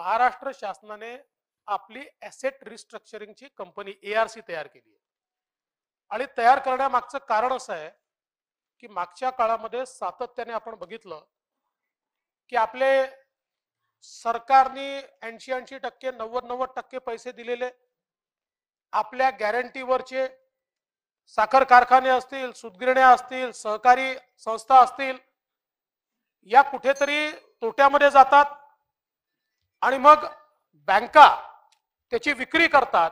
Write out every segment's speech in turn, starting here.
महाराष्ट्र शासनाने आपली asset रिस्ट्रक्चरिंगची company ARC तयार केली आहे आणि तयार करण्यामागचं कारण असं आहे की मागच्या काळामध्ये सातत्याने आपण बघितलं की आपले सरकारने ऐंशी ऐंशी टक्के नव्वद नव्वद टक्के पैसे दिलेले आपल्या गॅरंटीवरचे साखर कारखाने असतील सुदगिरण्या असतील सहकारी संस्था असतील या कुठेतरी तोट्यामध्ये जातात आणि मग बँका त्याची विक्री करतात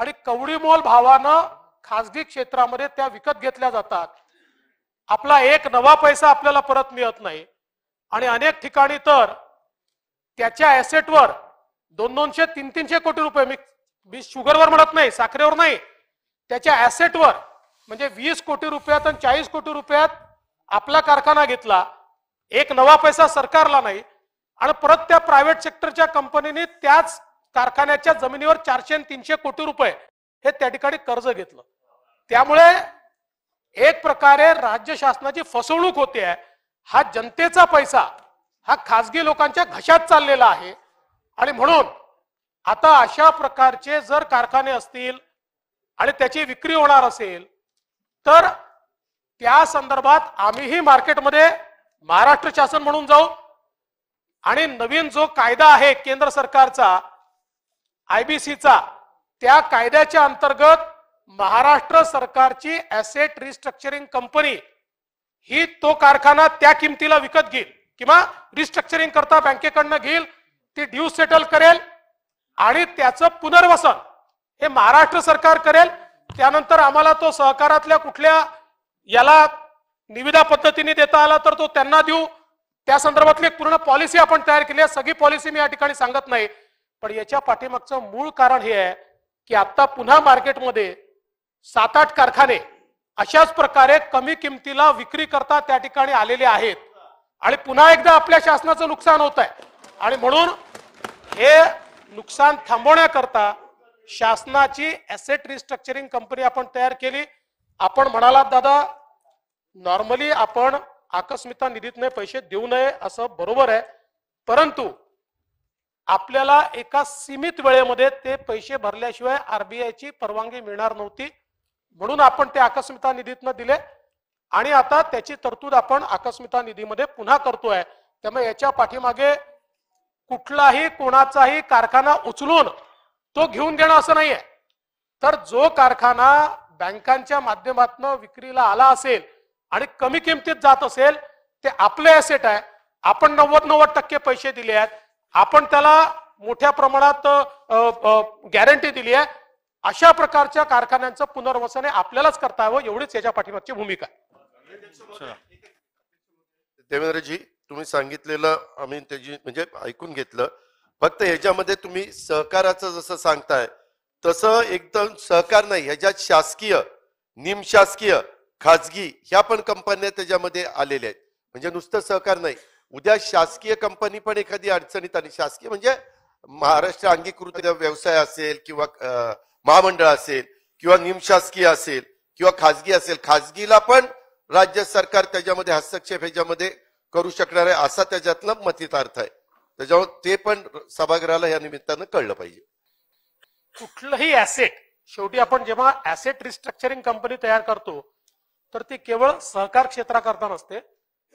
आणि कवडीमोल भावानं खाजगी क्षेत्रामध्ये त्या विकत घेतल्या जातात आपला एक नवा पैसा आपल्याला परत मिळत नाही आणि अनेक ठिकाणी तर त्याच्या ॲसेटवर दोन दोनशे तीन तीनशे कोटी रुपये मी मी शुगरवर म्हणत नाही साखरेवर नाही त्याच्या ॲसेटवर म्हणजे वीस कोटी रुपयात आणि चाळीस कोटी रुपयात आपला कारखाना घेतला एक नवा पैसा सरकारला नाही आणि परत त्या प्रायव्हेट सेक्टरच्या कंपनीने त्याच कारखान्याच्या जमिनीवर चारशे आणि तीनशे कोटी रुपये हे त्या ठिकाणी कर्ज घेतलं त्यामुळे एक प्रकारे राज्य शासनाची फसवणूक होते आहे हा जनतेचा पैसा हा खाजगी लोकांच्या घशात चाललेला आहे आणि म्हणून आता अशा प्रकारचे जर कारखाने असतील आणि त्याची विक्री होणार असेल तर त्या संदर्भात आम्हीही मार्केटमध्ये महाराष्ट्र शासन म्हणून जाऊ आणि नवीन जो कायदा आहे केंद्र सरकारचा आयबीसीचा त्या कायद्याच्या अंतर्गत महाराष्ट्र सरकारची ऍसेट रिस्ट्रक्चरिंग कंपनी ही तो कारखाना त्या किमतीला विकत घेईल किंवा रिस्ट्रक्चरिंग करता बँकेकडनं घेईल ती ड्यू सेटल करेल आणि त्याचं पुनर्वसन हे महाराष्ट्र सरकार करेल त्यानंतर आम्हाला तो सहकारातल्या कुठल्या याला निविदा पद्धतीने देता आला तर तो त्यांना देऊ त्या संदर्भातली एक पूर्ण पॉलिसी आपण तयार केली आहे सगळी पॉलिसी मी या ठिकाणी सांगत नाही पण याच्या पाठीमागचं मूळ कारण हे आहे की आता पुन्हा मार्केटमध्ये सात आठ कारखाने अशाच प्रकारे कमी किमतीला विक्री करता त्या ठिकाणी आलेले आहेत आणि पुन्हा एकदा आपल्या शासनाचं नुकसान होत आहे आणि म्हणून हे नुकसान थांबवण्याकरता शासनाची ॲसेट रिस्ट्रक्चरिंग कंपनी आपण तयार केली आपण म्हणालात दादा नॉर्मली आपण आकस्मिता नाही पैसे देऊ नये असं बरोबर आहे परंतु आपल्याला एका सीमित वेळेमध्ये ते पैसे भरल्याशिवाय आरबीआयची परवानगी मिळणार नव्हती म्हणून आपण ते आकस्मिता निधीतनं दिले आणि आता त्याची तरतूद आपण आकस्मिता निधीमध्ये पुन्हा करतोय त्यामुळे याच्या पाठीमागे कुठलाही कोणाचाही कारखाना उचलून तो घेऊन देणं असं नाहीये तर जो कारखाना बँकांच्या माध्यमातून विक्रीला आला असेल आणि कमी किमतीत जात असेल ते आपले असेट आहे आपण नव्वद नव्वद टक्के पैसे दिले आहेत आपण त्याला मोठ्या प्रमाणात गॅरंटी दिली आहे अशा प्रकारच्या कारखान्यांचं पुनर्वसन आपल्यालाच करता हवं एवढीच याच्या पाठीमागची भूमिका देवेंद्रजी तुम्ही सांगितलेलं आम्ही त्याची म्हणजे ऐकून घेतलं फक्त ह्याच्यामध्ये तुम्ही सहकाराचं जसं सांगताय तसं एकदम सहकार नाही ह्याच्यात शासकीय निमशासकीय खाजगी ह्या पण कंपन्या त्याच्यामध्ये आलेल्या आहेत म्हणजे नुसतं सहकार नाही उद्या शासकीय कंपनी पण एखादी अडचणीत आणि शासकीय म्हणजे महाराष्ट्र अंगीकृत व्यवसाय असेल किंवा महामंडळ असेल किंवा निमशासकीय असेल किंवा खाजगी असेल खाजगीला पण राज्य सरकार त्याच्यामध्ये हस्तक्षेप ह्याच्यामध्ये करू शकणार आहे असा त्याच्यातला मतितार्थ आहे त्याच्यामुळे ते पण सभागृहाला या निमित्तानं कळलं पाहिजे कुठलंही ऍसेट शेवटी आपण जेव्हा ऍसेट रिस्ट्रक्चरिंग कंपनी तयार करतो तर ती केवळ सहकार क्षेत्राकरता नसते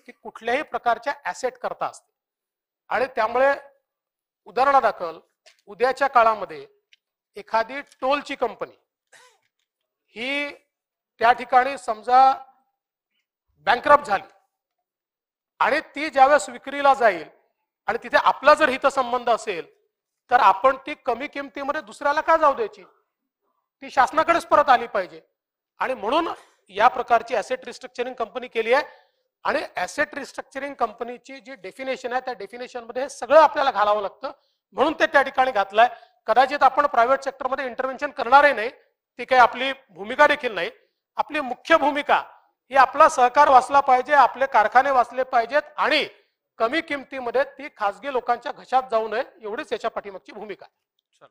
ती कुठल्याही प्रकारच्या ऍसेट करता असते आणि त्यामुळे उदाहरणादाखल उद्याच्या काळामध्ये एखादी टोलची कंपनी ही त्या ठिकाणी समजा बँकरप्ट झाली आणि ती ज्यावेळेस विक्रीला जाईल आणि तिथे आपला जर हितसंबंध असेल तर आपण ती कमी किमतीमध्ये दुसऱ्याला का जाऊ द्यायची ती शासनाकडेच परत आली पाहिजे आणि म्हणून या प्रकारची ऍसेट रिस्ट्रक्चरिंग कंपनी केली आहे आणि ऍसेट रिस्ट्रक्चरिंग कंपनीची जी डेफिनेशन आहे त्या डेफिनेशन मध्ये हे सगळं आपल्याला घालावं लागतं म्हणून ते त्या ठिकाणी घातलंय कदाचित आपण प्रायव्हेट सेक्टरमध्ये इंटरव्हेन्शन करणारही नाही ती काही आपली भूमिका देखील नाही आपली मुख्य भूमिका ही आपला सहकार वाचला पाहिजे आपले कारखाने वाचले पाहिजेत आणि कमी किमतीमध्ये ती खासगी लोकांच्या घशात जाऊ नये एवढीच याच्या पाठीमागची भूमिका आहे